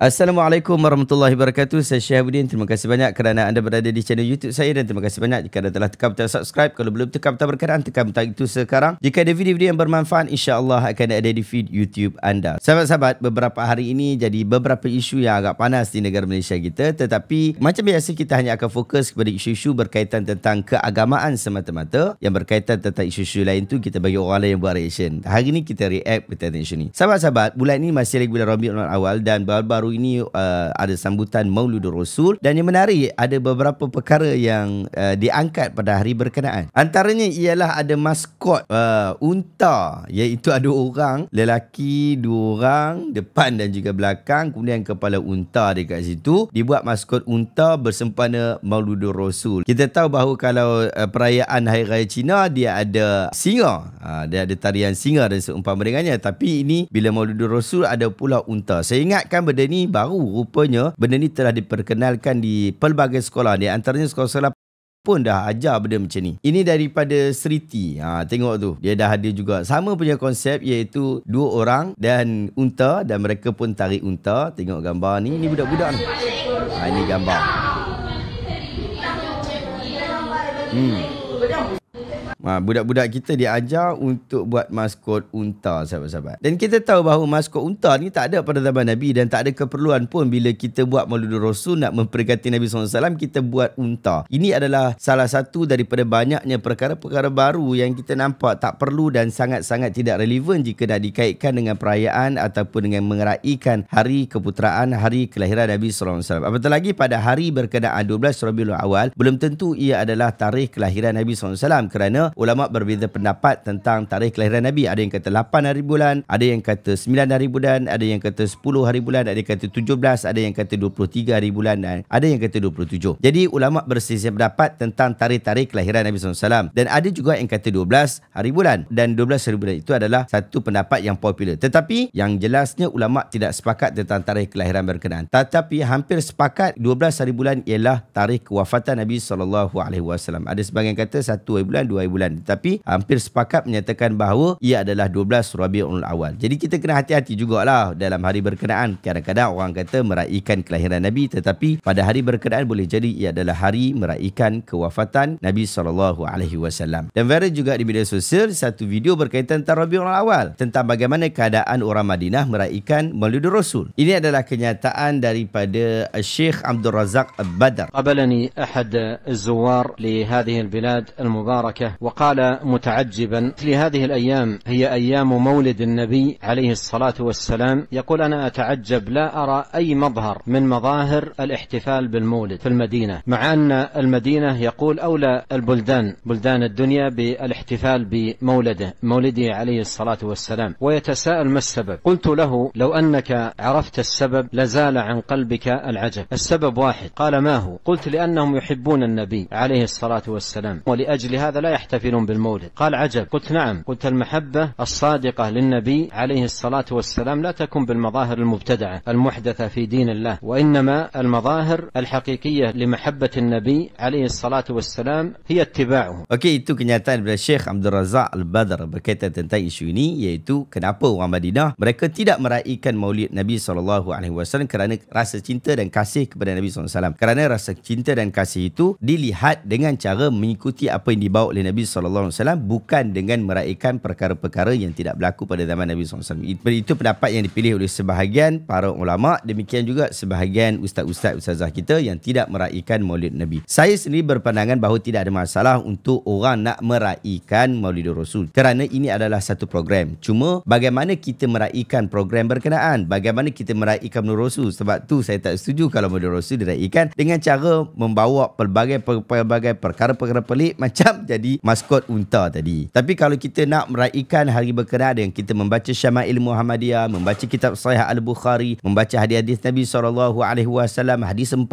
Assalamualaikum warahmatullahi wabarakatuh. Saya Syahbudin. Terima kasih banyak kerana anda berada di channel YouTube saya dan terima kasih banyak jika anda telah tekan butang subscribe. Kalau belum tekan butang berkenaan, tekan butang itu sekarang. Jika ada video-video yang bermanfaat, insyaallah akan ada di feed YouTube anda. Sahabat-sahabat, beberapa hari ini jadi beberapa isu yang agak panas di negara Malaysia kita, tetapi macam biasa kita hanya akan fokus kepada isu-isu berkaitan tentang keagamaan semata-mata. Yang berkaitan tentang isu-isu lain tu kita bagi orang lain yang buat reaction. Hari ini kita react berkaitan isu ni. Sahabat-sahabat, bulan ini masih lagi bulan Rabiul Awal dan baru-baru baru ini uh, ada sambutan Mauludur Rasul dan yang menarik ada beberapa perkara yang uh, diangkat pada hari berkenaan. Antaranya ialah ada maskot uh, unta iaitu ada orang lelaki dua orang depan dan juga belakang kemudian kepala unta dekat situ dibuat maskot unta bersempena Mauludur Rasul. Kita tahu bahawa kalau uh, perayaan hari raya Cina dia ada singa, uh, dia ada tarian singa dan seumpama dengannya tapi ini bila Mauludur Rasul ada pula unta. Saya ingatkan benda ni baru rupanya benda ni telah diperkenalkan di pelbagai sekolah. Di antaranya sekolah-sekolah pun dah ajar benda macam ni. Ini daripada Seriti. Ha, tengok tu. Dia dah ada juga. Sama punya konsep iaitu dua orang dan unta dan mereka pun tarik unta. Tengok gambar ni. Ini budak-budak ni. Ha, ini gambar. Hmm. Ha, budak-budak kita diajar untuk buat maskot unta sahabat-sahabat. Dan kita tahu bahawa maskot unta ni tak ada pada zaman Nabi dan tak ada keperluan pun bila kita buat Mauludur Rasul nak memperingati Nabi SAW kita buat unta. Ini adalah salah satu daripada banyaknya perkara-perkara baru yang kita nampak tak perlu dan sangat-sangat tidak relevan jika nak dikaitkan dengan perayaan ataupun dengan mengeraikan hari keputeraan, hari kelahiran Nabi SAW. Apatah lagi pada hari berkenaan 12 Rabiul Awal, belum tentu ia adalah tarikh kelahiran Nabi SAW kerana ulama berbeza pendapat tentang tarikh kelahiran Nabi. Ada yang kata 8 hari bulan, ada yang kata 9 hari bulan, ada yang kata 10 hari bulan, ada yang kata 17, ada yang kata 23 hari bulan dan ada yang kata 27. Jadi ulama berbeza pendapat tentang tarikh-tarikh kelahiran Nabi SAW. Dan ada juga yang kata 12 hari bulan dan 12 hari bulan itu adalah satu pendapat yang popular. Tetapi yang jelasnya ulama tidak sepakat tentang tarikh kelahiran berkenaan. Tetapi hampir sepakat 12 hari bulan ialah tarikh kewafatan Nabi SAW. Ada sebahagian kata 1 hari bulan, 2 hari bulan bulan tetapi hampir sepakat menyatakan bahawa ia adalah 12 Rabiul Awal. Jadi kita kena hati-hati jugalah dalam hari berkenaan. Kadang-kadang orang kata meraihkan kelahiran Nabi tetapi pada hari berkenaan boleh jadi ia adalah hari meraihkan kewafatan Nabi sallallahu alaihi wasallam. Dan viral juga di media sosial satu video berkaitan tentang Rabiul Awal tentang bagaimana keadaan orang Madinah meraihkan Maulidur Rasul. Ini adalah kenyataan daripada eh, Syekh Abdul Razak Badar. Qabalani أحد الزوار لهذه البلاد المباركة وقال متعجبا لهذه الأيام هي أيام مولد النبي عليه الصلاة والسلام يقول أنا أتعجب لا أرى أي مظهر من مظاهر الاحتفال بالمولد في المدينة مع أن المدينة يقول أولى البلدان بلدان الدنيا بالاحتفال بمولده مولده عليه الصلاة والسلام ويتساءل ما السبب قلت له لو أنك عرفت السبب لزال عن قلبك العجب السبب واحد قال ما هو قلت لأنهم يحبون النبي عليه الصلاة والسلام ولأجل هذا لا يحتفل محتفل بالمولد قال عجب قلت نعم قلت المحبة الصادقة للنبي عليه الصلاة والسلام لا تكن بالمظاهر المبتدعة المحدثة في دين الله وإنما المظاهر الحقيقية لمحبة النبي عليه الصلاة والsalam هي اتباعه. Okey itu kenyataan daripada Syekh Abdul Razak Al-Badr berkaitan tentang isu ini iaitu kenapa orang Madinah mereka tidak meraihkan Maulid Nabi saw kerana rasa cinta dan kasih kepada Nabi SAW. Kerana rasa cinta dan kasih itu dilihat dengan cara mengikuti apa yang dibawa oleh Nabi sallallahu alaihi wasallam bukan dengan meraikan perkara-perkara yang tidak berlaku pada zaman Nabi SAW. Itu pendapat yang dipilih oleh sebahagian para ulama, demikian juga sebahagian ustaz-ustaz ustazah kita yang tidak meraikan Maulid Nabi. Saya sendiri berpandangan bahawa tidak ada masalah untuk orang nak meraikan Maulid Rasul kerana ini adalah satu program. Cuma bagaimana kita meraikan program berkenaan? Bagaimana kita meraikan Maulid Rasul? Sebab tu saya tak setuju kalau Maulid Rasul diraikan dengan cara membawa pelbagai pelbagai perkara-perkara pelik macam jadi mas maskot unta tadi. Tapi kalau kita nak meraihkan hari berkenaan dengan kita membaca Syama'il Muhammadiyah, membaca kitab Sahih Al-Bukhari, membaca hadis-hadis Nabi sallallahu alaihi wasallam, hadis 40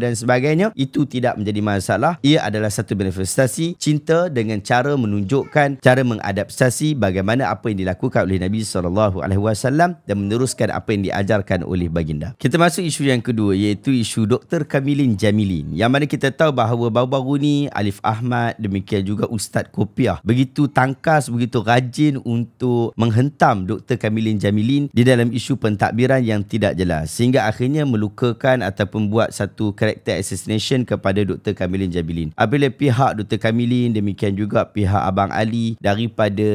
dan sebagainya, itu tidak menjadi masalah. Ia adalah satu manifestasi cinta dengan cara menunjukkan cara mengadaptasi bagaimana apa yang dilakukan oleh Nabi sallallahu alaihi wasallam dan meneruskan apa yang diajarkan oleh baginda. Kita masuk isu yang kedua iaitu isu Dr. Kamilin Jamilin. Yang mana kita tahu bahawa baru-baru ni Alif Ahmad demikian juga Ustaz Ustaz Kopiah begitu tangkas begitu rajin untuk menghentam Dr. Kamilin Jamilin di dalam isu pentadbiran yang tidak jelas sehingga akhirnya melukakan ataupun buat satu karakter assassination kepada Dr. Kamilin Jamilin apabila pihak Dr. Kamilin demikian juga pihak Abang Ali daripada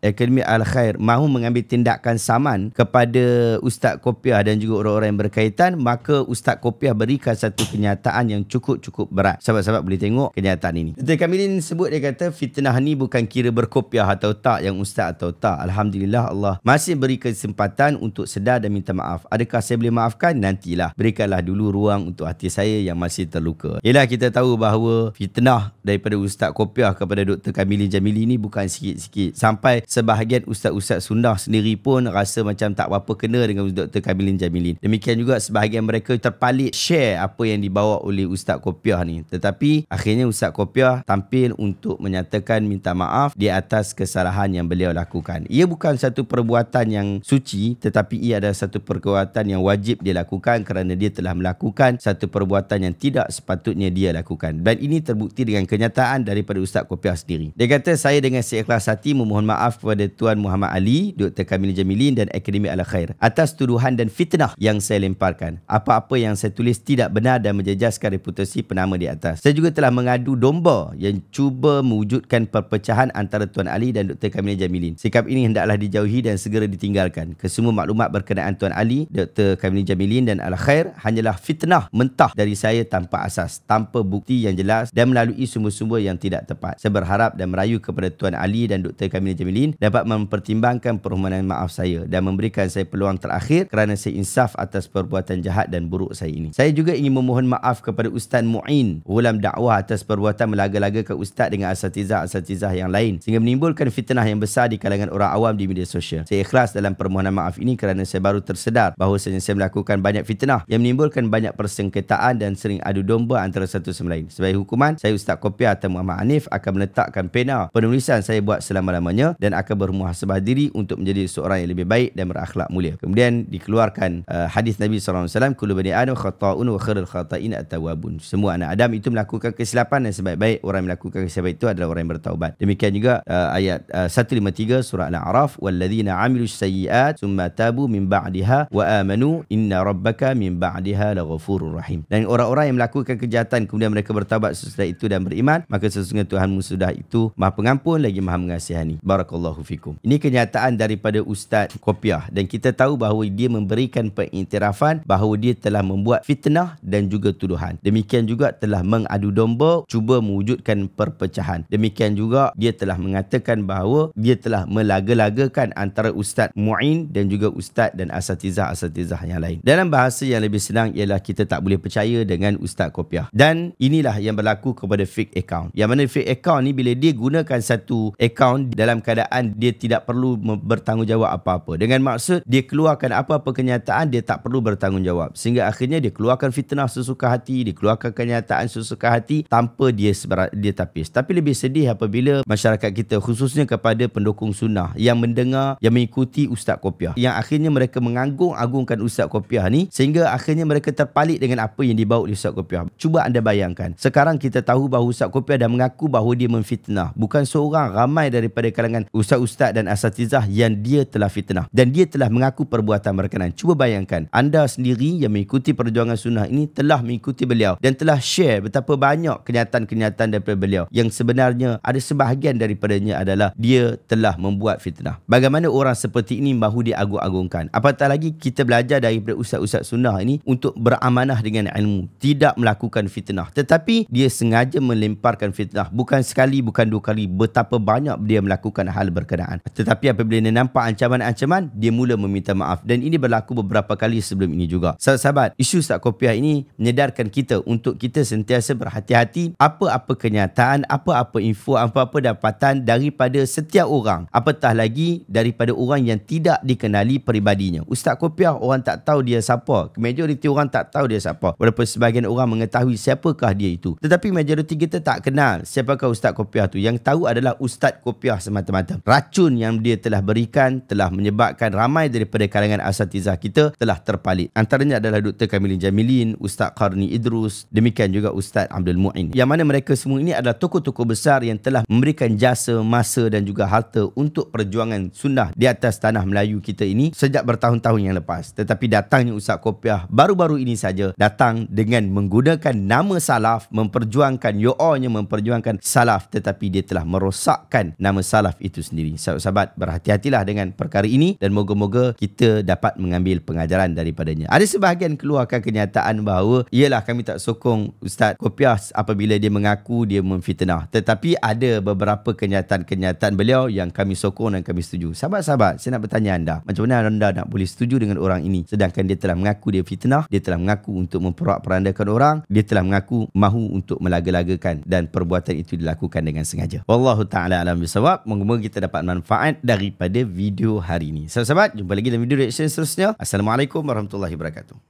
Akademi Al-Khair mahu mengambil tindakan saman kepada Ustaz Kopiah dan juga orang-orang yang berkaitan maka Ustaz Kopiah berikan satu kenyataan yang cukup-cukup berat sahabat-sahabat boleh tengok kenyataan ini Dr. Kamilin sebut dia kata kata fitnah ni bukan kira berkopiah atau tak yang ustaz atau tak. Alhamdulillah Allah masih beri kesempatan untuk sedar dan minta maaf. Adakah saya boleh maafkan? Nantilah. Berikanlah dulu ruang untuk hati saya yang masih terluka. Yelah kita tahu bahawa fitnah daripada ustaz kopiah kepada Dr. Kamili Jamili ni bukan sikit-sikit. Sampai sebahagian ustaz-ustaz sunnah sendiri pun rasa macam tak apa-apa kena dengan Dr. Kamilin Jamilin. Demikian juga sebahagian mereka terpalit share apa yang dibawa oleh Ustaz Kopiah ni. Tetapi akhirnya Ustaz Kopiah tampil untuk menyatakan minta maaf di atas kesalahan yang beliau lakukan. Ia bukan satu perbuatan yang suci tetapi ia adalah satu perbuatan yang wajib dia lakukan kerana dia telah melakukan satu perbuatan yang tidak sepatutnya dia lakukan. Dan ini terbukti dengan kenyataan daripada Ustaz Kopiah sendiri. Dia kata saya dengan seikhlas hati memohon maaf kepada Tuan Muhammad Ali, Dr. Kamil Jamilin dan Akademi Al-Khair atas tuduhan dan fitnah yang saya lemparkan. Apa-apa yang saya tulis tidak benar dan menjejaskan reputasi penama di atas. Saya juga telah mengadu domba yang cuba mewujudkan mewujudkan perpecahan antara Tuan Ali dan Dr. Kamilah Jamilin. Sikap ini hendaklah dijauhi dan segera ditinggalkan. Kesemua maklumat berkenaan Tuan Ali, Dr. Kamilah Jamilin dan Al-Khair hanyalah fitnah mentah dari saya tanpa asas, tanpa bukti yang jelas dan melalui sumber-sumber yang tidak tepat. Saya berharap dan merayu kepada Tuan Ali dan Dr. Kamilah Jamilin dapat mempertimbangkan permohonan maaf saya dan memberikan saya peluang terakhir kerana saya insaf atas perbuatan jahat dan buruk saya ini. Saya juga ingin memohon maaf kepada Ustaz Mu'in, ulam dakwah atas perbuatan melaga laga ke Ustaz dengan asas asatizah-asatizah yang lain sehingga menimbulkan fitnah yang besar di kalangan orang awam di media sosial. Saya ikhlas dalam permohonan maaf ini kerana saya baru tersedar bahawa saya melakukan banyak fitnah yang menimbulkan banyak persengketaan dan sering adu domba antara satu sama lain. Sebagai hukuman, saya Ustaz kopi atau Muhammad Hanif akan meletakkan pena penulisan saya buat selama-lamanya dan akan bermuhasabah diri untuk menjadi seorang yang lebih baik dan berakhlak mulia. Kemudian dikeluarkan uh, hadis Nabi Sallallahu Alaihi SAW Kulu bani Adam khata'un wa khairul khata'in atawabun. Semua anak Adam itu melakukan kesilapan dan sebaik-baik orang melakukan kesilapan itu adalah adalah orang yang bertaubat. Demikian juga uh, ayat uh, 153 surah Al-A'raf walladzina amilus sayyi'at tsumma tabu min ba'daha wa amanu inna rabbaka min ba'daha laghafurur rahim. Dan orang-orang yang melakukan kejahatan kemudian mereka bertaubat setelah itu dan beriman, maka sesungguhnya Tuhanmu sudah itu Maha Pengampun lagi Maha Mengasihani. Barakallahu fikum. Ini kenyataan daripada Ustaz Kopiah dan kita tahu bahawa dia memberikan pengiktirafan bahawa dia telah membuat fitnah dan juga tuduhan. Demikian juga telah mengadu domba cuba mewujudkan perpecahan. Demikian juga dia telah mengatakan bahawa dia telah melaga-lagakan antara Ustaz Mu'in dan juga Ustaz dan Asatizah-Asatizah yang lain. Dalam bahasa yang lebih senang ialah kita tak boleh percaya dengan Ustaz Kopiah. Dan inilah yang berlaku kepada fake account. Yang mana fake account ni bila dia gunakan satu account dalam keadaan dia tidak perlu bertanggungjawab apa-apa. Dengan maksud dia keluarkan apa-apa kenyataan dia tak perlu bertanggungjawab. Sehingga akhirnya dia keluarkan fitnah sesuka hati, dia keluarkan kenyataan sesuka hati tanpa dia dia tapis. Tapi lebih sedih apabila masyarakat kita khususnya kepada pendukung sunnah yang mendengar yang mengikuti Ustaz Kopiah yang akhirnya mereka menganggung-agungkan Ustaz Kopiah ni sehingga akhirnya mereka terpalit dengan apa yang dibawa oleh Ustaz Kopiah cuba anda bayangkan sekarang kita tahu bahawa Ustaz Kopiah dah mengaku bahawa dia memfitnah bukan seorang ramai daripada kalangan Ustaz-Ustaz dan Asatizah yang dia telah fitnah dan dia telah mengaku perbuatan berkenan cuba bayangkan anda sendiri yang mengikuti perjuangan sunnah ini telah mengikuti beliau dan telah share betapa banyak kenyataan-kenyataan daripada beliau yang sebenar sebenarnya ada sebahagian daripadanya adalah dia telah membuat fitnah. Bagaimana orang seperti ini mahu diagung-agungkan? Apatah lagi kita belajar daripada ustaz-ustaz sunnah ini untuk beramanah dengan ilmu, tidak melakukan fitnah. Tetapi dia sengaja melemparkan fitnah bukan sekali bukan dua kali betapa banyak dia melakukan hal berkenaan. Tetapi apabila dia nampak ancaman-ancaman, dia mula meminta maaf dan ini berlaku beberapa kali sebelum ini juga. Sahabat, isu sat kopiah ini menyedarkan kita untuk kita sentiasa berhati-hati apa-apa kenyataan, apa-apa info apa-apa dapatan daripada setiap orang. Apatah lagi daripada orang yang tidak dikenali peribadinya. Ustaz Kopiah orang tak tahu dia siapa. Majoriti orang tak tahu dia siapa. Walaupun sebahagian orang mengetahui siapakah dia itu. Tetapi majoriti kita tak kenal siapakah Ustaz Kopiah tu. Yang tahu adalah Ustaz Kopiah semata-mata. Racun yang dia telah berikan telah menyebabkan ramai daripada kalangan asatizah kita telah terpalit. Antaranya adalah Dr. Kamilin Jamilin, Ustaz Qarni Idrus, demikian juga Ustaz Abdul Mu'in. Yang mana mereka semua ini adalah tokoh-tokoh besar besar yang telah memberikan jasa, masa dan juga harta untuk perjuangan sunnah di atas tanah Melayu kita ini sejak bertahun-tahun yang lepas. Tetapi datangnya Ustaz Kopiah baru-baru ini saja datang dengan menggunakan nama salaf, memperjuangkan yo'onya memperjuangkan salaf tetapi dia telah merosakkan nama salaf itu sendiri. Sahabat-sahabat berhati-hatilah dengan perkara ini dan moga-moga kita dapat mengambil pengajaran daripadanya. Ada sebahagian keluarkan kenyataan bahawa ialah kami tak sokong Ustaz Kopiah apabila dia mengaku dia memfitnah. Tetapi tetapi ada beberapa kenyataan-kenyataan beliau yang kami sokong dan kami setuju. Sahabat-sahabat, saya nak bertanya anda, macam mana anda nak boleh setuju dengan orang ini sedangkan dia telah mengaku dia fitnah, dia telah mengaku untuk memperak-perandakan orang, dia telah mengaku mahu untuk melaga-lagakan dan perbuatan itu dilakukan dengan sengaja. Wallahu taala alam bisawab, moga kita dapat manfaat daripada video hari ini. Sahabat-sahabat, jumpa lagi dalam video reaction seterusnya. Assalamualaikum warahmatullahi wabarakatuh.